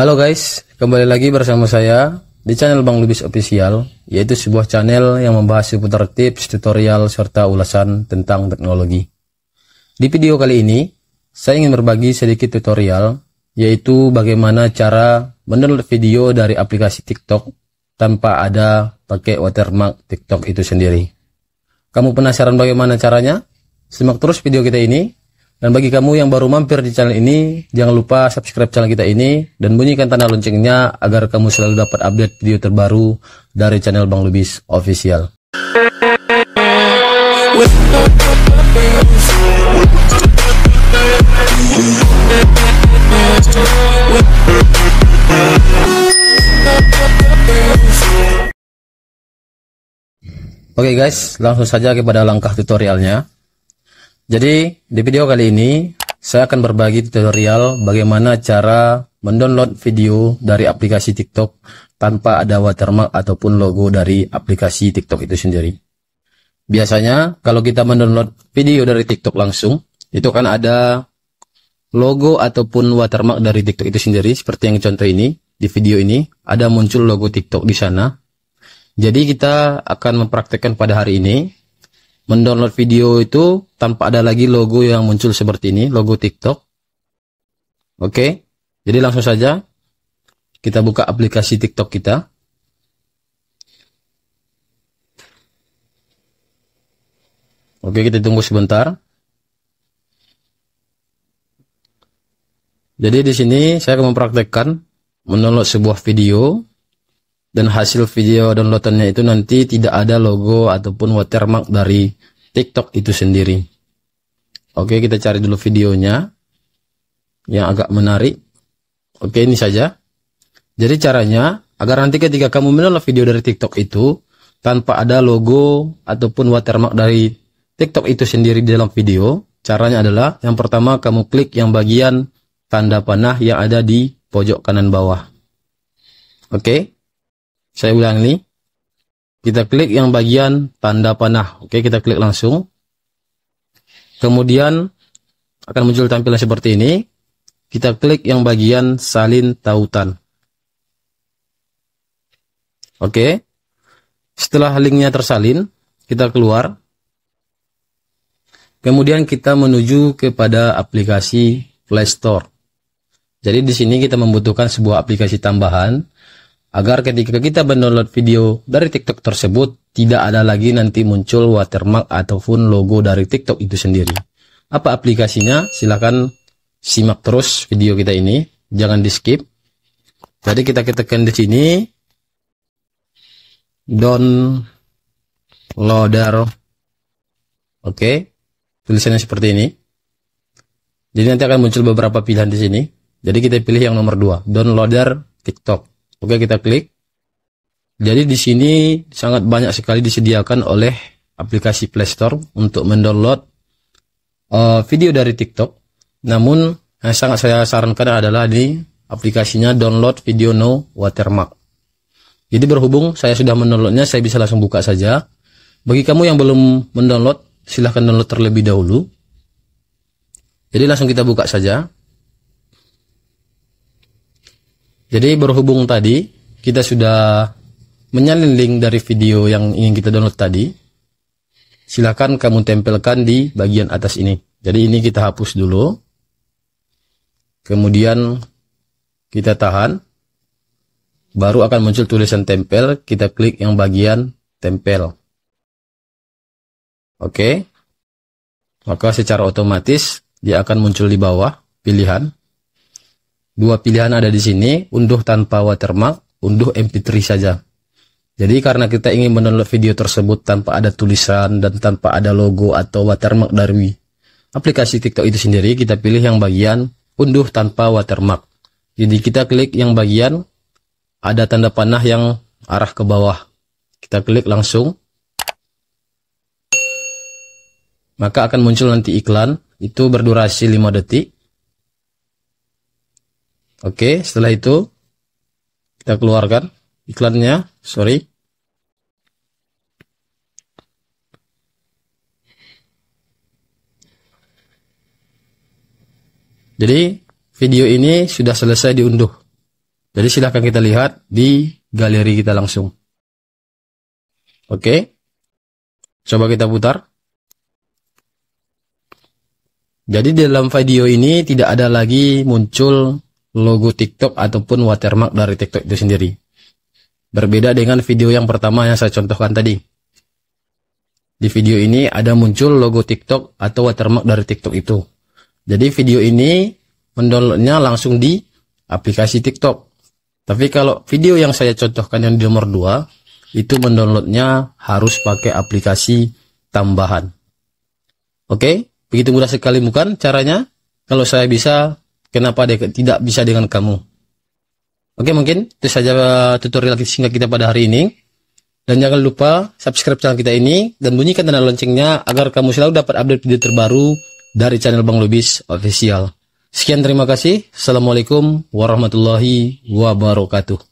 Halo guys, kembali lagi bersama saya di channel Bang Lubis Official, yaitu sebuah channel yang membahas seputar tips, tutorial, serta ulasan tentang teknologi. Di video kali ini, saya ingin berbagi sedikit tutorial, yaitu bagaimana cara mendownload video dari aplikasi TikTok tanpa ada pakai watermark TikTok itu sendiri. Kamu penasaran bagaimana caranya? Simak terus video kita ini dan bagi kamu yang baru mampir di channel ini, jangan lupa subscribe channel kita ini dan bunyikan tanda loncengnya agar kamu selalu dapat update video terbaru dari channel Bang Lubis Official. Oke okay guys, langsung saja kepada langkah tutorialnya. Jadi di video kali ini saya akan berbagi tutorial bagaimana cara mendownload video dari aplikasi TikTok tanpa ada watermark ataupun logo dari aplikasi TikTok itu sendiri. Biasanya kalau kita mendownload video dari TikTok langsung itu kan ada logo ataupun watermark dari TikTok itu sendiri seperti yang contoh ini di video ini ada muncul logo TikTok di sana. Jadi kita akan mempraktekkan pada hari ini mendownload video itu tanpa ada lagi logo yang muncul seperti ini, logo TikTok. Oke, jadi langsung saja kita buka aplikasi TikTok kita. Oke, kita tunggu sebentar. Jadi di sini saya akan mempraktekkan mendownload sebuah video dan hasil video downloadannya itu nanti tidak ada logo ataupun watermark dari TikTok itu sendiri. Oke, kita cari dulu videonya yang agak menarik. Oke, ini saja. Jadi caranya agar nanti ketika kamu mendownload video dari TikTok itu tanpa ada logo ataupun watermark dari TikTok itu sendiri di dalam video, caranya adalah yang pertama kamu klik yang bagian tanda panah yang ada di pojok kanan bawah. Oke. Okay? Saya ulang ini. Kita klik yang bagian tanda panah. Oke, kita klik langsung. Kemudian akan muncul tampilan seperti ini. Kita klik yang bagian salin tautan. Oke. Setelah linknya tersalin, kita keluar. Kemudian kita menuju kepada aplikasi Play Store. Jadi di sini kita membutuhkan sebuah aplikasi tambahan agar ketika kita mendownload video dari TikTok tersebut, tidak ada lagi nanti muncul watermark ataupun logo dari TikTok itu sendiri. Apa aplikasinya? Silahkan simak terus video kita ini, jangan di skip. Jadi kita ketikkan di sini downloader. Oke. Okay. Tulisannya seperti ini. Jadi nanti akan muncul beberapa pilihan di sini. Jadi kita pilih yang nomor 2, downloader TikTok. Oke, kita klik. Jadi di sini sangat banyak sekali disediakan oleh aplikasi Play Store untuk mendownload uh, video dari TikTok. Namun yang sangat saya sarankan adalah di aplikasinya download video no watermark. Jadi berhubung saya sudah mendownloadnya, saya bisa langsung buka saja. Bagi kamu yang belum mendownload, silahkan download terlebih dahulu. Jadi langsung kita buka saja. Jadi berhubung tadi kita sudah menyalin link dari video yang ingin kita download tadi, silakan kamu tempelkan di bagian atas ini. Jadi ini kita hapus dulu. Kemudian kita tahan. Baru akan muncul tulisan tempel, kita klik yang bagian tempel. Oke. Maka secara otomatis dia akan muncul di bawah pilihan Dua pilihan ada di sini, unduh tanpa watermark, unduh MP3 saja. Jadi karena kita ingin menonton video tersebut tanpa ada tulisan dan tanpa ada logo atau watermark dari aplikasi TikTok itu sendiri, kita pilih yang bagian unduh tanpa watermark. Jadi kita klik yang bagian ada tanda panah yang arah ke bawah. Kita klik langsung. Maka akan muncul nanti iklan, itu berdurasi 5 detik. Oke, setelah itu kita keluarkan iklannya. Sorry. Jadi video ini sudah selesai diunduh. Jadi silahkan kita lihat di galeri kita langsung. Oke. Coba kita putar. Jadi dalam video ini tidak ada lagi muncul logo TikTok ataupun watermark dari TikTok itu sendiri. Berbeda dengan video yang pertama yang saya contohkan tadi. Di video ini ada muncul logo TikTok atau watermark dari TikTok itu. Jadi video ini mendownloadnya langsung di aplikasi TikTok. Tapi kalau video yang saya contohkan yang di nomor 2 itu mendownloadnya harus pakai aplikasi tambahan. Oke, begitu mudah sekali bukan caranya? Kalau saya bisa, Kenapa dia tidak bisa dengan kamu? Oke, mungkin itu saja uh, tutorial singkat kita pada hari ini. Dan jangan lupa subscribe channel kita ini dan bunyikan tanda loncengnya agar kamu selalu dapat update video terbaru dari channel Bang Lubis Official. Sekian terima kasih. Assalamualaikum warahmatullahi wabarakatuh.